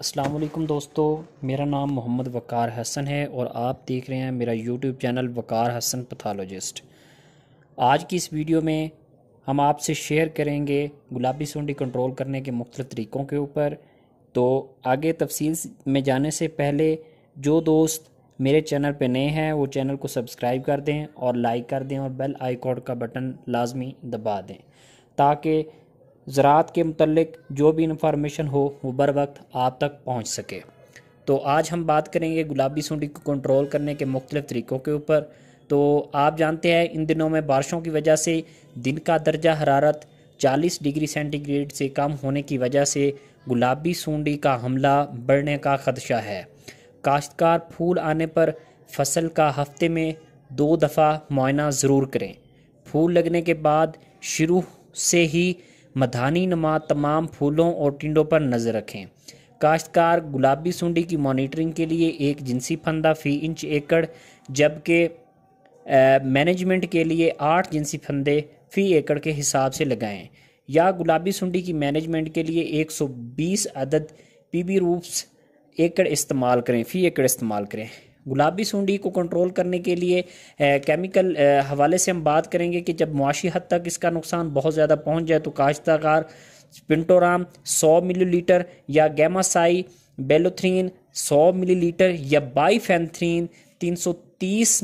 असलकम दोस्तों मेरा नाम मोहम्मद वक़ार हसन है और आप देख रहे हैं मेरा YouTube channel Waqar Hasan pathologist आज की इस वीडियो में हम आपसे शेयर करेंगे गुलाबी सूंडी कंट्रोल करने के मुख्त तरीक़ों के ऊपर तो आगे तफसील में जाने से पहले जो दोस्त मेरे चैनल पर नए हैं वो चैनल को सब्सक्राइब कर दें और लाइक कर दें और बेल आइकॉन का बटन लाजमी दबा दें ताकि ज़रात के मतलब जो भी इंफॉर्मेशन हो वो बर वक्त आप तक पहुँच सके तो आज हम बात करेंगे गुलाबी सूंडी को कंट्रोल करने के मुख्तलिफ तरीक़ों के ऊपर तो आप जानते हैं इन दिनों में बारिशों की वजह से दिन का दर्जा हरारत 40 डिग्री सेंटीग्रेड से कम होने की वजह से गुलाबी सूंडी का हमला बढ़ने का खदशा है काश्तकार फूल आने पर फसल का हफ्ते में दो दफ़ा मुआयना ज़रूर करें फूल लगने के बाद शुरू से ही मधानी नमा तमाम फूलों और टिंडों पर नज़र रखें काश्तकार गुलाबी सूंडी की मॉनिटरिंग के लिए एक जिनसी फंदा फ़ी इंच एकड़ जबकि मैनेजमेंट के लिए आठ जिनसी फंदे फ़ी एकड़ के हिसाब से लगाएं या गुलाबी सूंडी की मैनेजमेंट के लिए 120 अदद पीबी रूप्स एकड़ इस्तेमाल करें फ़ी एकड़ इस्तेमाल करें गुलाबी सूंडी को कंट्रोल करने के लिए केमिकल हवाले से हम बात करेंगे कि जब मुआशी हद तक इसका नुकसान बहुत ज़्यादा पहुँच जाए तो काश्तकार पिंटोराम मिली मिलीलीटर या गैमासाई बेलोथ्रीन मिली मिलीलीटर या bifenthrin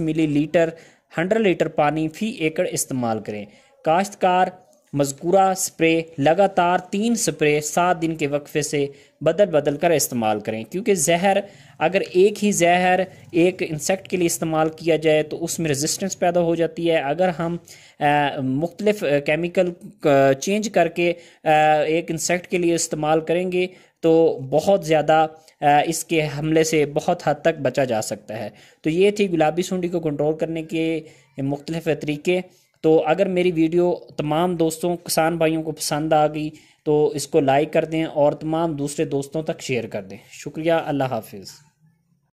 millilitre hundred litre पानी फी एकड़ इस्तेमाल करें काश्तकार मजकूरा स्प्रे लगातार तीन स्प्रे सात दिन के वक्फे से बदल बदल कर इस्तेमाल करें क्योंकि जहर अगर एक ही जहर एक इंसेक्ट के लिए इस्तेमाल किया जाए तो उसमें रेजिस्टेंस पैदा हो जाती है अगर हम मुख्तलिफ केमिकल चेंज करके आ, एक इंसेक्ट के लिए इस्तेमाल करेंगे तो बहुत ज़्यादा इसके हमले से बहुत हद तक बचा जा सकता है तो ये थी गुलाबी सूंडी को कंट्रोल करने के मुख्तलिफ तरीके तो अगर मेरी वीडियो तमाम दोस्तों किसान भाइयों को पसंद आ गई तो इसको लाइक कर दें और तमाम दूसरे दोस्तों तक शेयर कर दें शुक्रिया अल्लाह हाफिज़